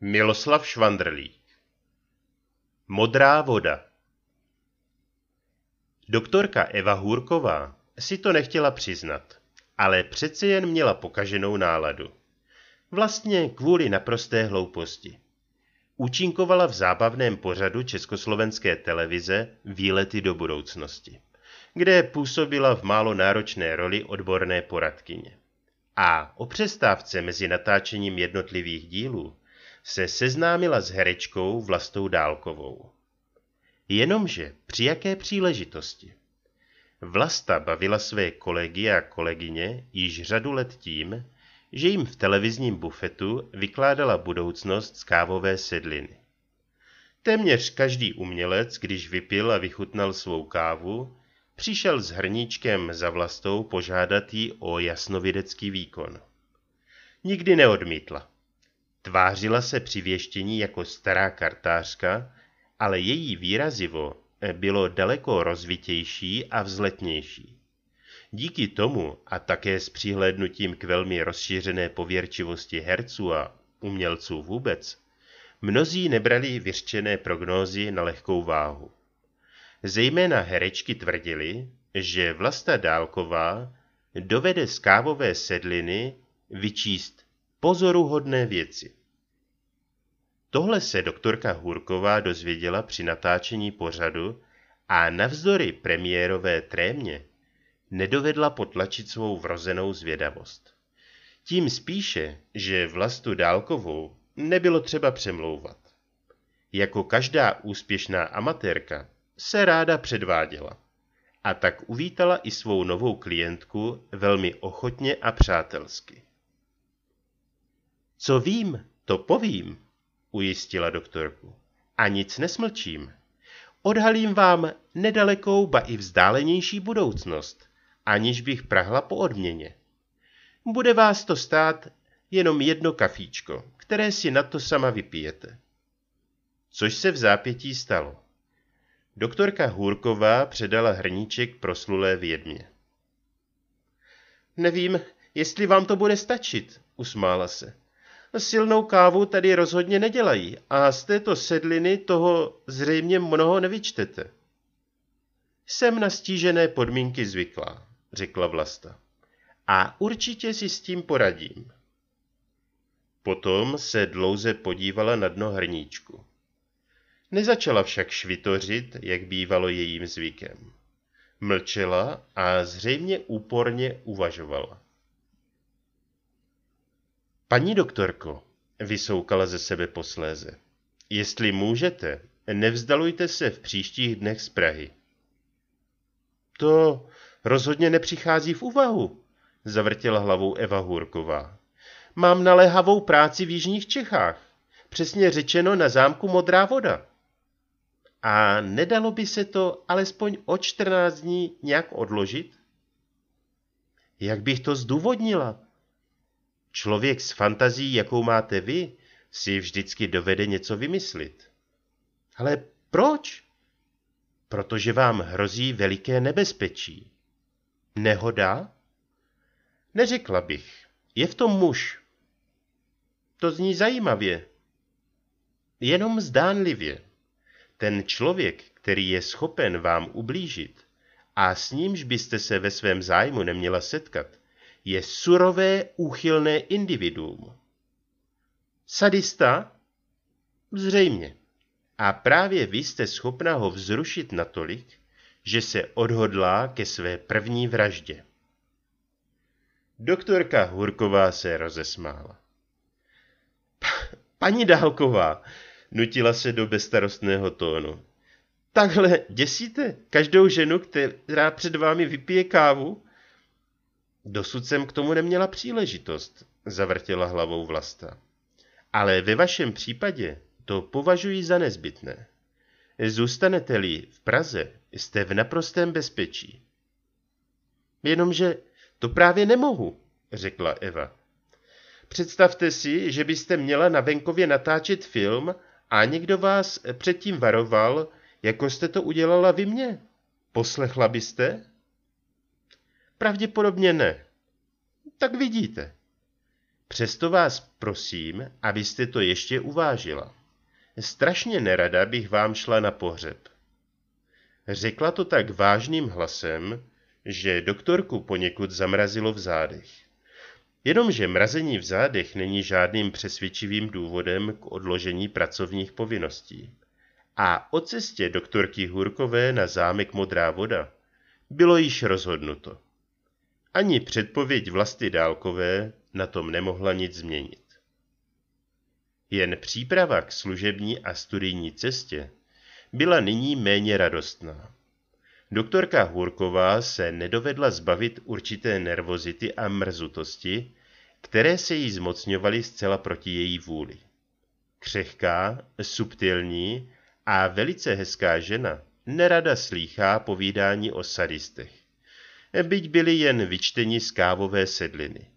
Miloslav Švandrlík Modrá voda Doktorka Eva Hůrková si to nechtěla přiznat, ale přeci jen měla pokaženou náladu. Vlastně kvůli naprosté hlouposti. Účinkovala v zábavném pořadu československé televize Výlety do budoucnosti, kde působila v málo náročné roli odborné poradkyně. A o přestávce mezi natáčením jednotlivých dílů se seznámila s herečkou Vlastou Dálkovou. Jenomže při jaké příležitosti? Vlasta bavila své kolegy a kolegyně již řadu let tím, že jim v televizním bufetu vykládala budoucnost z kávové sedliny. Téměř každý umělec, když vypil a vychutnal svou kávu, přišel s hrníčkem za vlastou požádat jí o jasnovidecký výkon. Nikdy neodmítla. Tvářila se při věštění jako stará kartářka, ale její výrazivo bylo daleko rozvitější a vzletnější. Díky tomu a také s přihlédnutím k velmi rozšířené pověrčivosti herců a umělců vůbec, mnozí nebrali vyřčené prognózy na lehkou váhu. Zejména herečky tvrdili, že Vlasta Dálková dovede z kávové sedliny vyčíst pozoruhodné věci. Tohle se doktorka Hurková dozvěděla při natáčení pořadu a navzdory premiérové trémě nedovedla potlačit svou vrozenou zvědavost. Tím spíše, že vlastu dálkovou nebylo třeba přemlouvat. Jako každá úspěšná amatérka se ráda předváděla. A tak uvítala i svou novou klientku velmi ochotně a přátelsky. Co vím, to povím, ujistila doktorku. A nic nesmlčím. Odhalím vám nedalekou, ba i vzdálenější budoucnost, aniž bych prahla po odměně. Bude vás to stát jenom jedno kafíčko, které si na to sama vypijete. Což se v zápětí stalo. Doktorka Hůrková předala hrníček proslulé vědmě. Nevím, jestli vám to bude stačit, usmála se. Silnou kávu tady rozhodně nedělají a z této sedliny toho zřejmě mnoho nevyčtete. Jsem na stížené podmínky zvyklá, řekla Vlasta. A určitě si s tím poradím. Potom se dlouze podívala na dno hrníčku. Nezačala však švitořit, jak bývalo jejím zvykem. Mlčela a zřejmě úporně uvažovala. Paní doktorko, vysoukala ze sebe posléze, jestli můžete, nevzdalujte se v příštích dnech z Prahy. To rozhodně nepřichází v úvahu, zavrtěla hlavou Eva Hůrková. Mám naléhavou práci v Jižních Čechách, přesně řečeno na zámku Modrá voda. A nedalo by se to alespoň o 14 dní nějak odložit? Jak bych to zdůvodnila? Člověk s fantazí, jakou máte vy, si vždycky dovede něco vymyslit. Ale proč? Protože vám hrozí veliké nebezpečí. Nehoda? Neřekla bych. Je v tom muž. To zní zajímavě. Jenom zdánlivě. Ten člověk, který je schopen vám ublížit a s nímž byste se ve svém zájmu neměla setkat, je surové úchylné individuum. Sadista? Zřejmě. A právě vy jste schopna ho vzrušit natolik, že se odhodlá ke své první vraždě. Doktorka Hurková se rozesmála. Paní Dálková, nutila se do bestarostného tónu. Takhle děsíte každou ženu, která před vámi vypije kávu Dosud jsem k tomu neměla příležitost, zavrtěla hlavou Vlasta. Ale ve vašem případě to považuji za nezbytné. Zůstanete-li v Praze, jste v naprostém bezpečí. Jenomže to právě nemohu, řekla Eva. Představte si, že byste měla na venkově natáčet film a někdo vás předtím varoval, jako jste to udělala vy mě. Poslechla byste? Pravděpodobně ne. Tak vidíte. Přesto vás prosím, abyste to ještě uvážila. Strašně nerada bych vám šla na pohřeb. Řekla to tak vážným hlasem, že doktorku poněkud zamrazilo v zádech. Jenomže mrazení v zádech není žádným přesvědčivým důvodem k odložení pracovních povinností. A o cestě doktorky Hurkové na zámek Modrá voda bylo již rozhodnuto. Ani předpověď vlasti dálkové na tom nemohla nic změnit. Jen příprava k služební a studijní cestě byla nyní méně radostná. Doktorka Hůrková se nedovedla zbavit určité nervozity a mrzutosti, které se jí zmocňovaly zcela proti její vůli. Křehká, subtilní a velice hezká žena nerada slýchá povídání o sadistech byť byli jen vyčteni z kávové sedliny.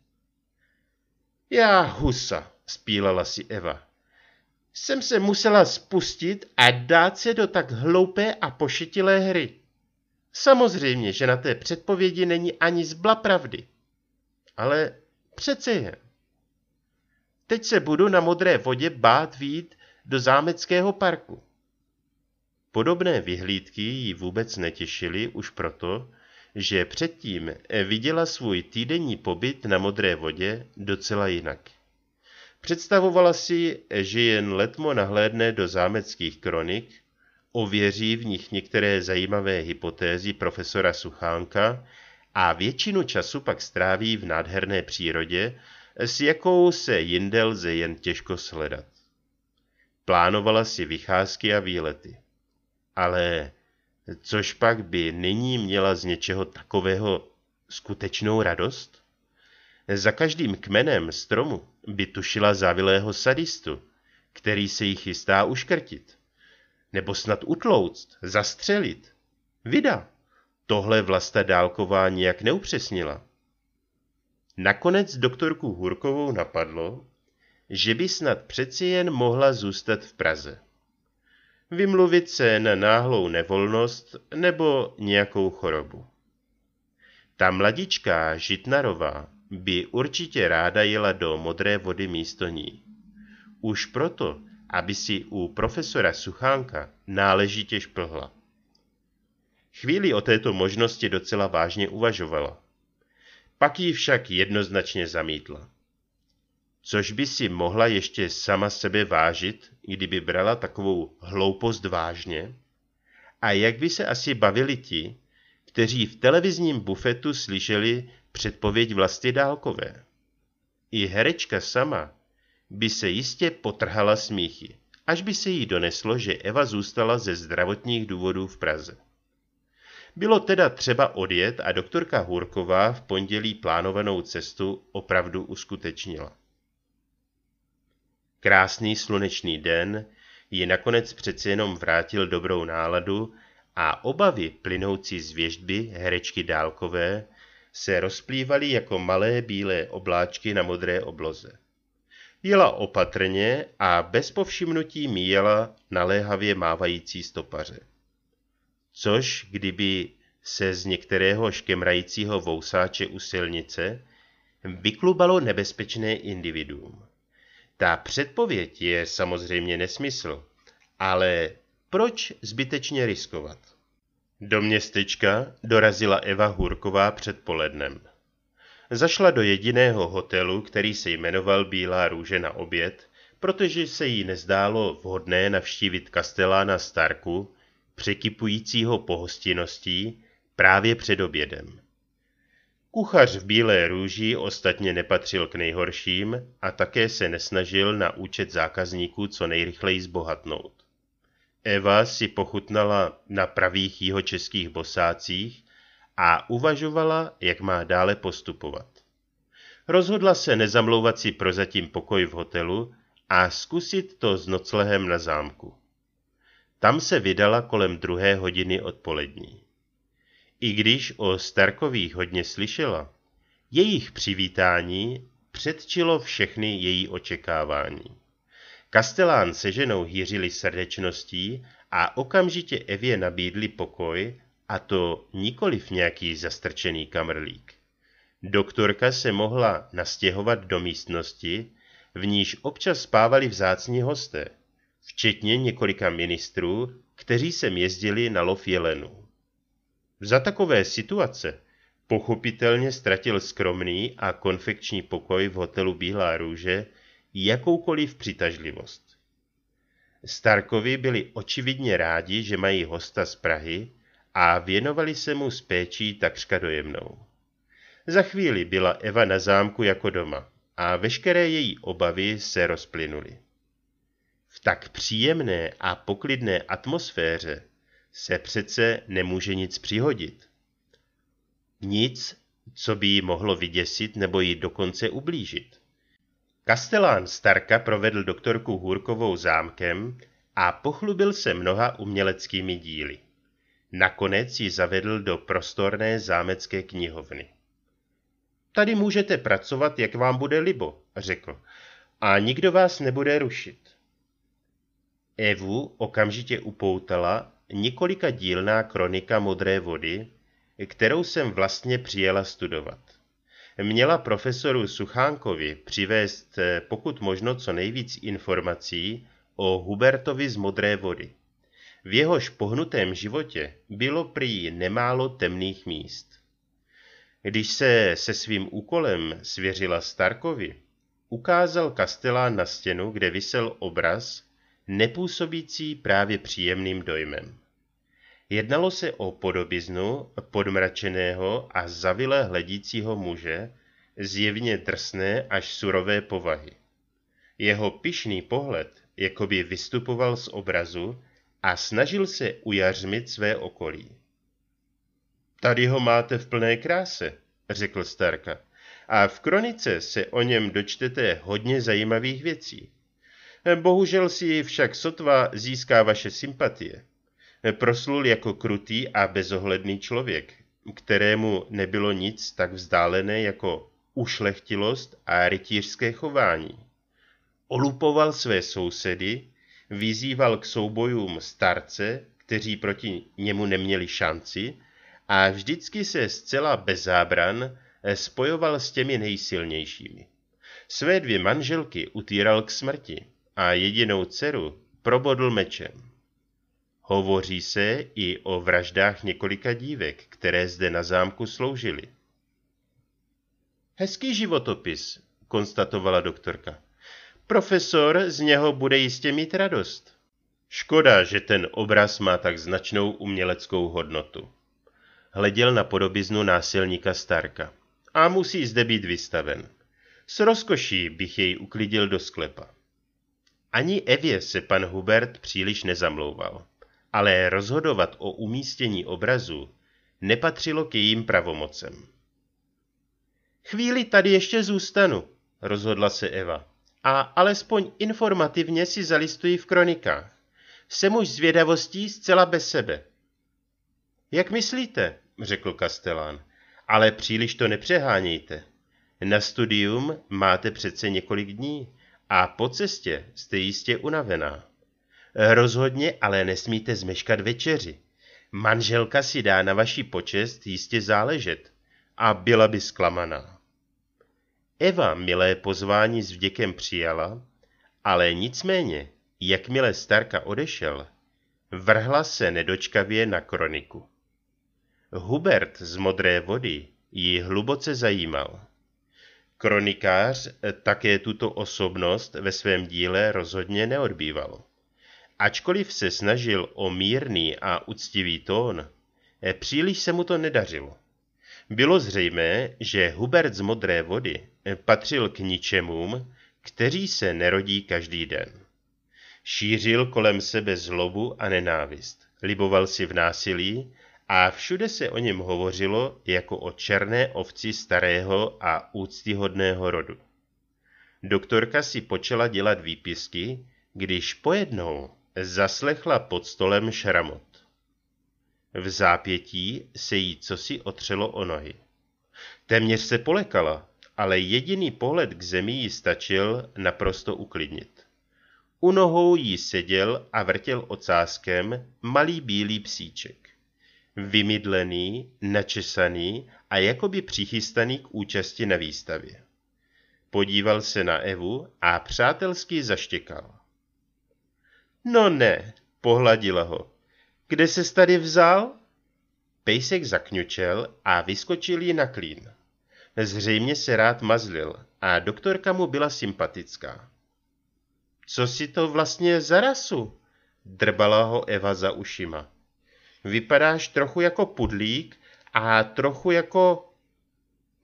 Já husa, spílala si Eva. Jsem se musela spustit a dát se do tak hloupé a pošetilé hry. Samozřejmě, že na té předpovědi není ani zbla pravdy. Ale přece je. Teď se budu na modré vodě bát vít do zámeckého parku. Podobné vyhlídky ji vůbec netěšily už proto, že předtím eh, viděla svůj týdenní pobyt na modré vodě docela jinak. Představovala si, eh, že jen letmo nahlédne do zámeckých kronik, ověří v nich některé zajímavé hypotézy profesora Suchánka a většinu času pak stráví v nádherné přírodě, s jakou se jinde lze jen těžko sledat. Plánovala si vycházky a výlety. Ale což pak by nyní měla z něčeho takového skutečnou radost? Za každým kmenem stromu by tušila závilého sadistu, který se jí chystá uškrtit. Nebo snad utlouct, zastřelit. Vida, tohle vlasta dálková nijak neupřesnila. Nakonec doktorku Hurkovou napadlo, že by snad přeci jen mohla zůstat v Praze vymluvit se na náhlou nevolnost nebo nějakou chorobu. Ta mladička Žitnarová by určitě ráda jela do modré vody místo ní. Už proto, aby si u profesora Suchánka náležitě šplhla. Chvíli o této možnosti docela vážně uvažovala. Pak ji však jednoznačně zamítla což by si mohla ještě sama sebe vážit, kdyby brala takovou hloupost vážně? A jak by se asi bavili ti, kteří v televizním bufetu slyšeli předpověď vlasti dálkové? I herečka sama by se jistě potrhala smíchy, až by se jí doneslo, že Eva zůstala ze zdravotních důvodů v Praze. Bylo teda třeba odjet a doktorka Hůrková v pondělí plánovanou cestu opravdu uskutečnila. Krásný slunečný den ji nakonec přeci jenom vrátil dobrou náladu a obavy plynoucí z věžby herečky dálkové se rozplývaly jako malé bílé obláčky na modré obloze. Jela opatrně a bez povšimnutí míjela naléhavě mávající stopaře. Což, kdyby se z některého škemrajícího vousáče u silnice vyklubalo nebezpečné individuum. Ta předpověď je samozřejmě nesmysl, ale proč zbytečně riskovat? Do městečka dorazila Eva Hurková předpolednem. Zašla do jediného hotelu, který se jmenoval Bílá růže na oběd, protože se jí nezdálo vhodné navštívit Kastelána Starku, překypujícího pohostiností, právě před obědem. Kuchař v bílé růži ostatně nepatřil k nejhorším a také se nesnažil na účet zákazníků co nejrychleji zbohatnout. Eva si pochutnala na pravých jeho českých bosácích a uvažovala, jak má dále postupovat. Rozhodla se nezamlouvat si prozatím pokoj v hotelu a zkusit to s noclehem na zámku. Tam se vydala kolem druhé hodiny odpolední. I když o Starkových hodně slyšela, jejich přivítání předčilo všechny její očekávání. Kastelán se ženou hýřili srdečností a okamžitě Evě nabídli pokoj, a to nikoliv nějaký zastrčený kamrlík. Doktorka se mohla nastěhovat do místnosti, v níž občas spávali vzácní hosté, včetně několika ministrů, kteří sem jezdili na lov jelenů. Za takové situace pochopitelně ztratil skromný a konfekční pokoj v hotelu Bílá růže jakoukoliv přitažlivost. Starkovi byli očividně rádi, že mají hosta z Prahy a věnovali se mu s péčí takřka dojemnou. Za chvíli byla Eva na zámku jako doma a veškeré její obavy se rozplynuly. V tak příjemné a poklidné atmosféře se přece nemůže nic přihodit. Nic, co by ji mohlo vyděsit nebo ji dokonce ublížit. Kastelán Starka provedl doktorku Hůrkovou zámkem a pochlubil se mnoha uměleckými díly. Nakonec ji zavedl do prostorné zámecké knihovny. Tady můžete pracovat, jak vám bude libo, řekl, a nikdo vás nebude rušit. Evu okamžitě upoutala několika dílná kronika Modré vody, kterou jsem vlastně přijela studovat. Měla profesoru Suchánkovi přivést eh, pokud možno co nejvíc informací o Hubertovi z Modré vody. V jehož pohnutém životě bylo prý nemálo temných míst. Když se se svým úkolem svěřila Starkovi, ukázal kastelán na stěnu, kde visel obraz, nepůsobící právě příjemným dojmem. Jednalo se o podobiznu podmračeného a zavile hledícího muže, zjevně drsné až surové povahy. Jeho pišný pohled jakoby vystupoval z obrazu a snažil se ujařmit své okolí. Tady ho máte v plné kráse, řekl Starka. A v kronice se o něm dočtete hodně zajímavých věcí. Bohužel si však sotva získá vaše sympatie proslul jako krutý a bezohledný člověk, kterému nebylo nic tak vzdálené jako ušlechtilost a rytířské chování. Olupoval své sousedy, vyzýval k soubojům starce, kteří proti němu neměli šanci, a vždycky se zcela bez zábran spojoval s těmi nejsilnějšími. Své dvě manželky utíral k smrti a jedinou dceru probodl mečem. Hovoří se i o vraždách několika dívek, které zde na zámku sloužily. Hezký životopis, konstatovala doktorka. Profesor z něho bude jistě mít radost. Škoda, že ten obraz má tak značnou uměleckou hodnotu. Hleděl na podobiznu násilníka Starka. A musí zde být vystaven. S rozkoší bych jej uklidil do sklepa. Ani Evě se pan Hubert příliš nezamlouval ale rozhodovat o umístění obrazu nepatřilo k jejím pravomocem. Chvíli tady ještě zůstanu, rozhodla se Eva. A alespoň informativně si zalistuji v kronikách. Jsem už zvědavostí zcela bez sebe. Jak myslíte, řekl Kastelán, ale příliš to nepřehánějte. Na studium máte přece několik dní a po cestě jste jistě unavená. Rozhodně ale nesmíte zmeškat večeři. Manželka si dá na vaší počest jistě záležet a byla by zklamaná. Eva milé pozvání s vděkem přijala, ale nicméně, jakmile Starka odešel, vrhla se nedočkavě na kroniku. Hubert z Modré vody ji hluboce zajímal. Kronikář také tuto osobnost ve svém díle rozhodně neodbývalo. Ačkoliv se snažil o mírný a úctivý tón, eh, příliš se mu to nedařilo. Bylo zřejmé, že Hubert z modré vody eh, patřil k ničemům, kteří se nerodí každý den. Šířil kolem sebe zlobu a nenávist, liboval si v násilí a všude se o něm hovořilo jako o černé ovci starého a úctyhodného rodu. Doktorka si počela dělat výpisky, když pojednou Zaslechla pod stolem šramot. V zápětí se jí cosi otřelo o nohy. Téměř se polekala, ale jediný pohled k zemi ji stačil naprosto uklidnit. U nohou jí seděl a vrtěl ocáskem malý bílý psíček. Vymydlený, načesaný a jakoby přichystaný k účasti na výstavě. Podíval se na Evu a přátelsky zaštěkal. No ne, pohladila ho. Kde se tady vzal? Pejsek zakňučel a vyskočil ji na klín. Zřejmě se rád mazlil a doktorka mu byla sympatická. Co si to vlastně za rasu? Drbala ho Eva za ušima. Vypadáš trochu jako pudlík a trochu jako...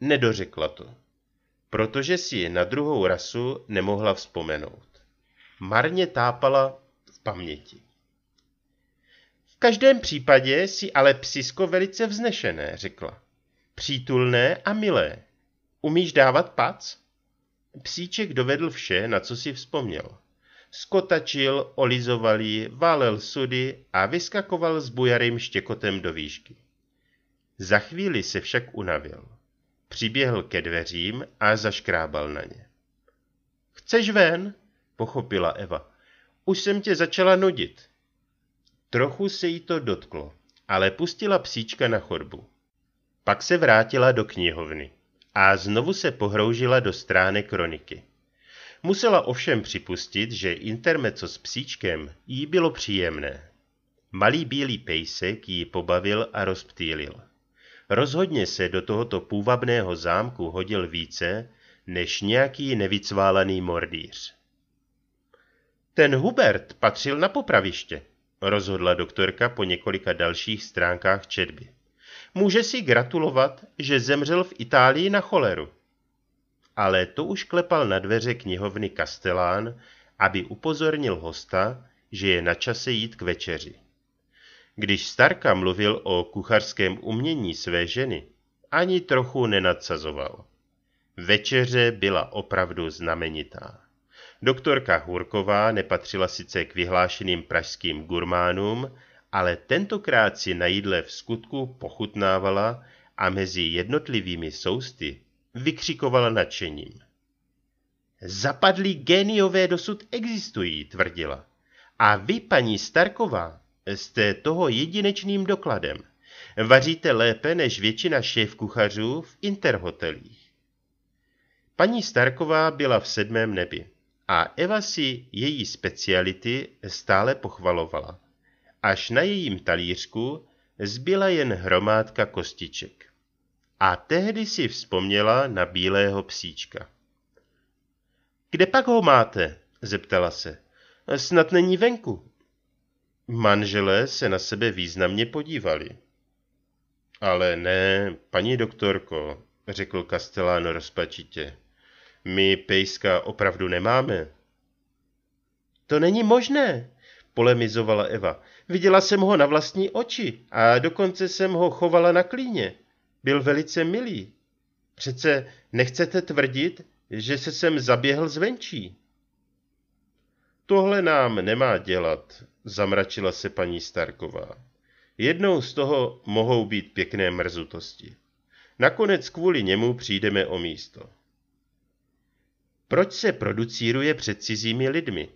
Nedořekla to, protože si na druhou rasu nemohla vzpomenout. Marně tápala paměti. V každém případě si ale psisko velice vznešené, řekla. Přítulné a milé. Umíš dávat pac? Psíček dovedl vše, na co si vzpomněl. Skotačil, olizoval ji, válel sudy a vyskakoval s bujarým štěkotem do výšky. Za chvíli se však unavil. Přiběhl ke dveřím a zaškrábal na ně. Chceš ven? pochopila Eva. Už jsem tě začala nudit. Trochu se jí to dotklo, ale pustila psíčka na chodbu. Pak se vrátila do knihovny a znovu se pohroužila do stránek kroniky. Musela ovšem připustit, že intermeco s psíčkem jí bylo příjemné. Malý bílý pejsek ji pobavil a rozptýlil. Rozhodně se do tohoto půvabného zámku hodil více, než nějaký nevycválaný mordýř. Ten Hubert patřil na popraviště, rozhodla doktorka po několika dalších stránkách četby. Může si gratulovat, že zemřel v Itálii na choleru. Ale to už klepal na dveře knihovny Kastelán, aby upozornil hosta, že je na čase jít k večeři. Když Starka mluvil o kuchařském umění své ženy, ani trochu nenadsazoval. Večeře byla opravdu znamenitá. Doktorka Hurková nepatřila sice k vyhlášeným pražským gurmánům, ale tentokrát si na jídle v skutku pochutnávala a mezi jednotlivými sousty vykřikovala nadšením. Zapadlí géniové dosud existují, tvrdila. A vy, paní Starková, jste toho jedinečným dokladem. Vaříte lépe než většina šéfkuchařů v interhotelích. Paní Starková byla v sedmém nebi. A Eva si její speciality stále pochvalovala. Až na jejím talířku zbyla jen hromádka kostiček. A tehdy si vzpomněla na bílého psíčka. Kde pak ho máte? zeptala se. Snad není venku. Manželé se na sebe významně podívali. Ale ne, paní doktorko, řekl Castellano rozpačitě. My pejska opravdu nemáme. To není možné, polemizovala Eva. Viděla jsem ho na vlastní oči a dokonce jsem ho chovala na klíně. Byl velice milý. Přece nechcete tvrdit, že se sem zaběhl zvenčí. Tohle nám nemá dělat, zamračila se paní Starková. Jednou z toho mohou být pěkné mrzutosti. Nakonec kvůli němu přijdeme o místo. Proč se producíruje před cizími lidmi?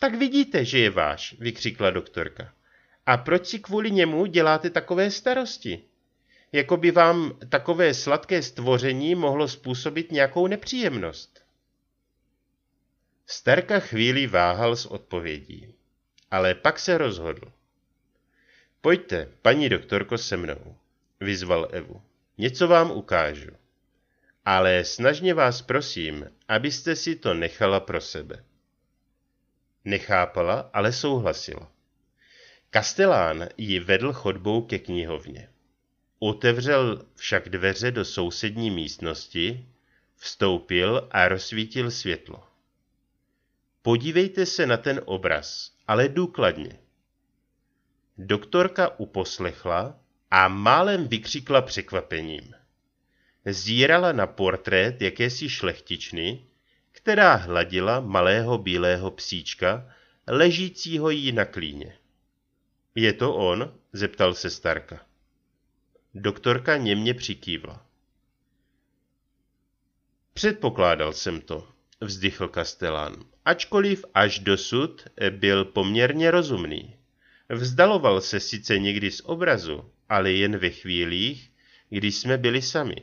Tak vidíte, že je váš, vykřikla doktorka. A proč si kvůli němu děláte takové starosti? Jako by vám takové sladké stvoření mohlo způsobit nějakou nepříjemnost. Starka chvíli váhal s odpovědí, ale pak se rozhodl. Pojďte, paní doktorko, se mnou, vyzval Evu. Něco vám ukážu ale snažně vás prosím, abyste si to nechala pro sebe. Nechápala, ale souhlasila. Kastelán ji vedl chodbou ke knihovně. Otevřel však dveře do sousední místnosti, vstoupil a rozsvítil světlo. Podívejte se na ten obraz, ale důkladně. Doktorka uposlechla a málem vykřikla překvapením zírala na portrét jakési šlechtičny, která hladila malého bílého psíčka, ležícího jí na klíně. Je to on? zeptal se Starka. Doktorka němně přikývla. Předpokládal jsem to, vzdychl Kastelán, ačkoliv až dosud byl poměrně rozumný. Vzdaloval se sice někdy z obrazu, ale jen ve chvílích, kdy jsme byli sami.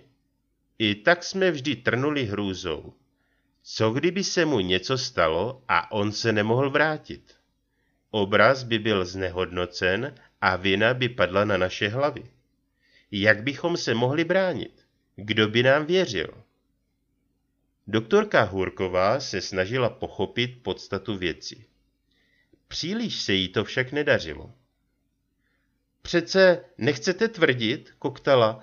I tak jsme vždy trnuli hrůzou. Co kdyby se mu něco stalo a on se nemohl vrátit? Obraz by byl znehodnocen a vina by padla na naše hlavy. Jak bychom se mohli bránit? Kdo by nám věřil? Doktorka Hůrková se snažila pochopit podstatu věci. Příliš se jí to však nedařilo. Přece nechcete tvrdit, koktala,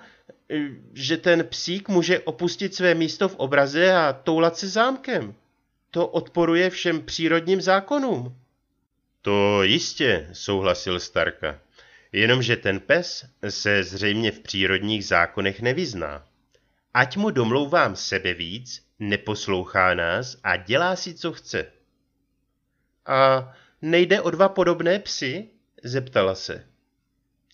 že ten psík může opustit své místo v obraze a toulat se zámkem. To odporuje všem přírodním zákonům. To jistě, souhlasil Starka. Jenomže ten pes se zřejmě v přírodních zákonech nevyzná. Ať mu domlouvám sebe víc, neposlouchá nás a dělá si, co chce. A nejde o dva podobné psy? zeptala se.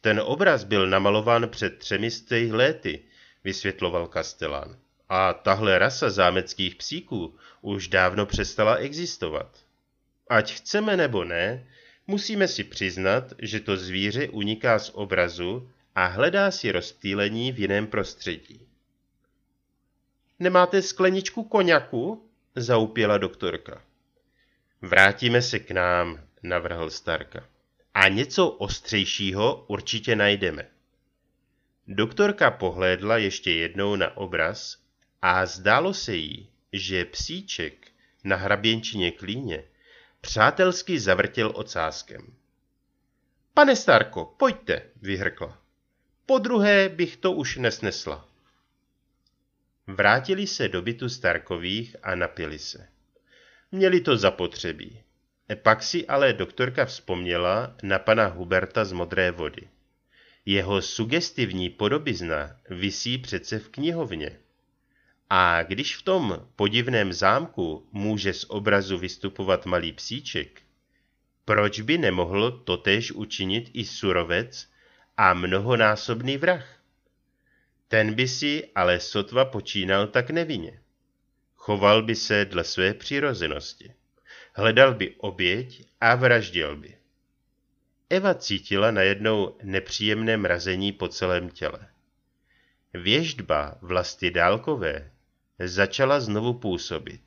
Ten obraz byl namalován před třemi sty lety, vysvětloval Kastelán. A tahle rasa zámeckých psíků už dávno přestala existovat. Ať chceme nebo ne, musíme si přiznat, že to zvíře uniká z obrazu a hledá si rozptýlení v jiném prostředí. Nemáte skleničku koněku? zaupěla doktorka. Vrátíme se k nám, navrhl Starka. A něco ostřejšího určitě najdeme. Doktorka pohlédla ještě jednou na obraz a zdálo se jí, že psíček na hraběnčině klíně přátelsky zavrtěl ocáskem. Pane Starko, pojďte, vyhrkla. Po druhé bych to už nesnesla. Vrátili se do bytu Starkových a napili se. Měli to zapotřebí. Pak si ale doktorka vzpomněla na pana Huberta z Modré vody. Jeho sugestivní podobizna visí přece v knihovně. A když v tom podivném zámku může z obrazu vystupovat malý psíček, proč by nemohl totéž učinit i surovec a mnohonásobný vrah? Ten by si ale sotva počínal tak nevinně. Choval by se dle své přirozenosti. Hledal by oběť a vraždil by. Eva cítila najednou nepříjemné mrazení po celém těle. Věždba vlasti dálkové začala znovu působit.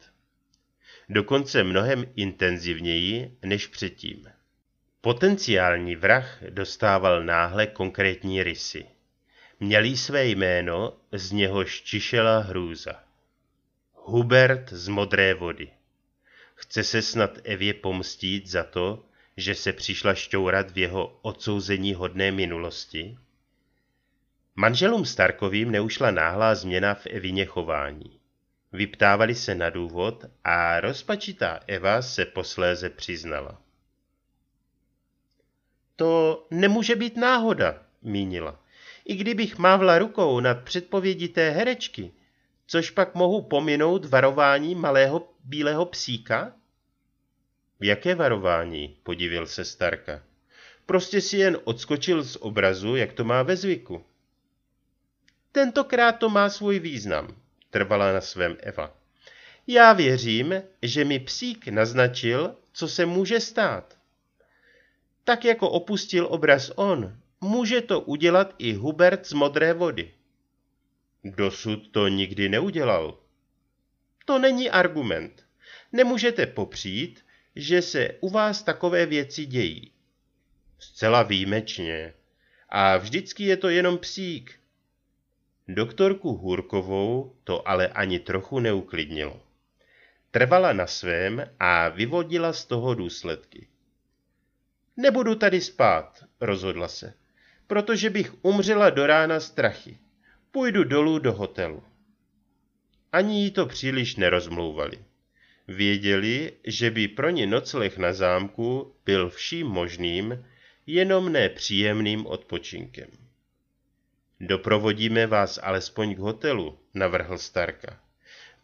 Dokonce mnohem intenzivněji než předtím. Potenciální vrah dostával náhle konkrétní rysy. Měl své jméno, z něhož čišela hrůza. Hubert z modré vody. Chce se snad Evě pomstít za to, že se přišla šťourat v jeho odsouzení hodné minulosti? Manželům Starkovým neušla náhlá změna v Evině chování. Vyptávali se na důvod a rozpačitá Eva se posléze přiznala. To nemůže být náhoda, mínila. I kdybych mávla rukou nad předpovědi té herečky, což pak mohu pominout varování malého bílého psíka? Jaké varování, podivil se Starka. Prostě si jen odskočil z obrazu, jak to má ve zvyku. Tentokrát to má svůj význam, trvala na svém Eva. Já věřím, že mi psík naznačil, co se může stát. Tak jako opustil obraz on, může to udělat i Hubert z modré vody. Dosud to nikdy neudělal, to není argument. Nemůžete popřít, že se u vás takové věci dějí. Zcela výjimečně. A vždycky je to jenom psík. Doktorku Hůrkovou to ale ani trochu neuklidnilo. Trvala na svém a vyvodila z toho důsledky. Nebudu tady spát, rozhodla se, protože bych umřela do rána strachy. Půjdu dolů do hotelu. Ani jí to příliš nerozmlouvali. Věděli, že by pro ně nocleh na zámku byl vším možným, jenom nepříjemným odpočinkem. Doprovodíme vás alespoň k hotelu, navrhl Starka.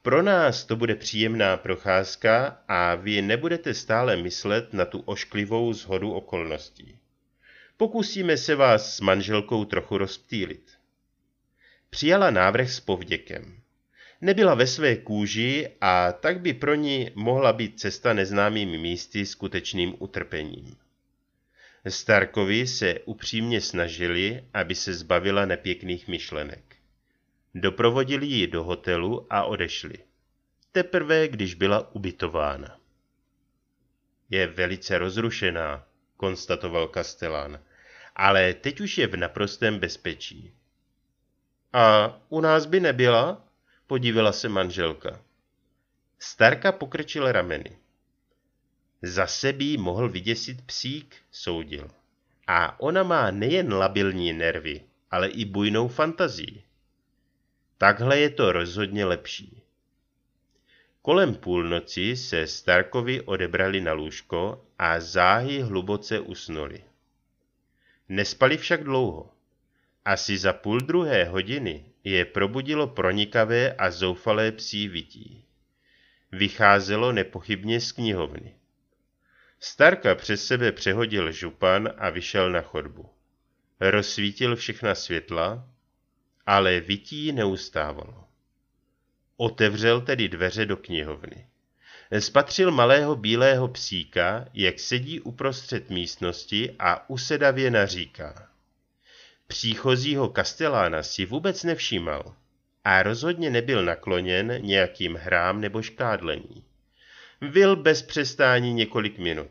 Pro nás to bude příjemná procházka a vy nebudete stále myslet na tu ošklivou zhodu okolností. Pokusíme se vás s manželkou trochu rozptýlit. Přijala návrh s povděkem. Nebyla ve své kůži a tak by pro ní mohla být cesta neznámými místy skutečným utrpením. Starkovi se upřímně snažili, aby se zbavila nepěkných myšlenek. Doprovodili ji do hotelu a odešli. Teprve, když byla ubytována. Je velice rozrušená, konstatoval Kastelán, ale teď už je v naprostém bezpečí. A u nás by nebyla? podívala se manželka. Starka pokrčil rameny. Za sebí mohl vyděsit psík, soudil. A ona má nejen labilní nervy, ale i bujnou fantazii. Takhle je to rozhodně lepší. Kolem půlnoci se Starkovi odebrali na lůžko a záhy hluboce usnuli. Nespali však dlouho. Asi za půl druhé hodiny je probudilo pronikavé a zoufalé psí vidí. Vycházelo nepochybně z knihovny. Starka přes sebe přehodil župan a vyšel na chodbu. Rozsvítil všechna světla, ale vytí neustávalo. Otevřel tedy dveře do knihovny. Spatřil malého bílého psíka, jak sedí uprostřed místnosti a usedavě naříká. Příchozího kastelána si vůbec nevšímal a rozhodně nebyl nakloněn nějakým hrám nebo škádlení. Vil bez přestání několik minut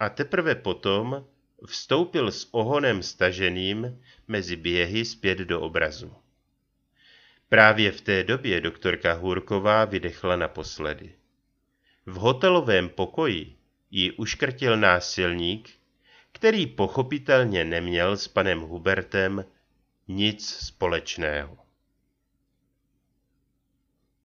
a teprve potom vstoupil s ohonem staženým mezi běhy zpět do obrazu. Právě v té době doktorka Hůrková vydechla naposledy. V hotelovém pokoji ji uškrtil násilník, který pochopitelně neměl s panem Hubertem nic společného.